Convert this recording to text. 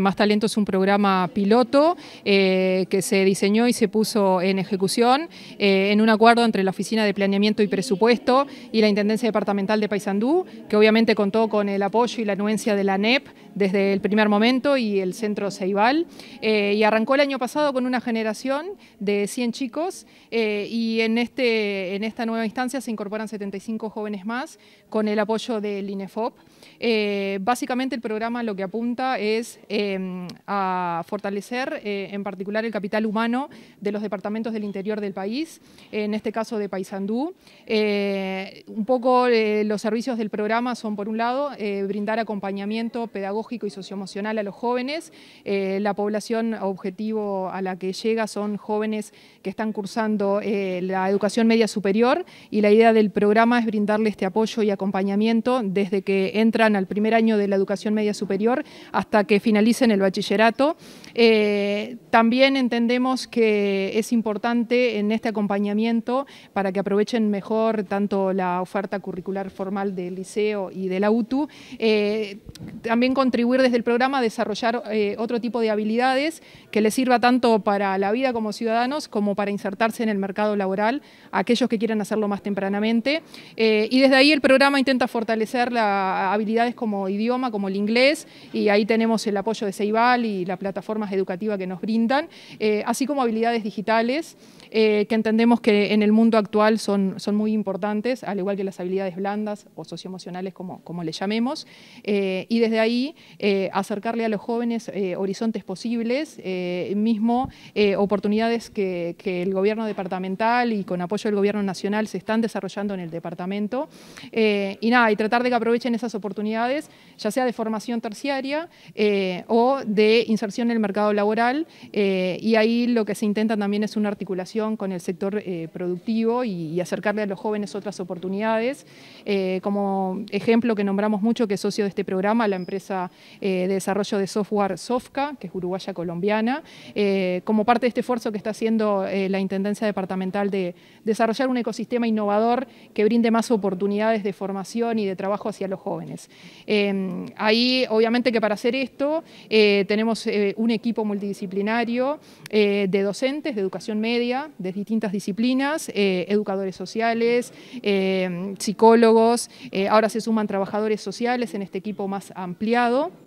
Más Talento es un programa piloto eh, que se diseñó y se puso en ejecución eh, en un acuerdo entre la Oficina de Planeamiento y Presupuesto y la Intendencia Departamental de Paysandú, que obviamente contó con el apoyo y la anuencia de la NEP desde el primer momento y el Centro Ceibal. Eh, y arrancó el año pasado con una generación de 100 chicos y en, este, en esta nueva instancia se incorporan 75 jóvenes más con el apoyo del INEFOP. básicamente el programa lo que apunta es... Em, a fortalecer eh, en particular el capital humano de los departamentos del interior del país, en este caso de Paysandú. Eh, un poco eh, los servicios del programa son, por un lado, brindar acompañamiento pedagógico y socioemocional a los jóvenes. la población objetivo a la que llega son jóvenes que están cursando la educación media superior y la idea del programa es brindarle este apoyo y acompañamiento desde que entran al primer año de la educación media superior hasta que finalice en el bachillerato. Eh, también entendemos que es importante en este acompañamiento para que aprovechen mejor tanto la oferta curricular formal del liceo y de la UTU, eh, también contribuir desde el programa a desarrollar eh, otro tipo de habilidades que les sirva tanto para la vida como ciudadanos como para insertarse en el mercado laboral aquellos que quieran hacerlo más tempranamente. y desde ahí el programa intenta fortalecer la, habilidades como idioma, como el inglés, y ahí tenemos el apoyo de Ceibal y las plataformas educativas que nos brindan, eh, así como habilidades digitales eh, que entendemos que en el mundo actual son, son muy importantes, al igual que las habilidades blandas o socioemocionales, como, como le llamemos, eh, y desde ahí acercarle a los jóvenes horizontes posibles, mismo oportunidades que, el gobierno departamental y con apoyo del gobierno nacional se están desarrollando en el departamento. y nada, y tratar de que aprovechen esas oportunidades, ya sea de formación terciaria o de inserción en el mercado laboral eh, y ahí lo que se intenta también es una articulación con el sector eh, productivo y, acercarle a los jóvenes otras oportunidades. Eh, como ejemplo que nombramos mucho que es socio de este programa, la empresa de desarrollo de software Sofca, que es uruguaya colombiana, como parte de este esfuerzo que está haciendo la Intendencia Departamental de desarrollar un ecosistema innovador que brinde más oportunidades de formación y de trabajo hacia los jóvenes. ahí, obviamente que para hacer esto, eh, tenemos eh, un equipo multidisciplinario eh, de docentes de educación media, de distintas disciplinas, educadores sociales, psicólogos, ahora se suman trabajadores sociales en este equipo más ampliado.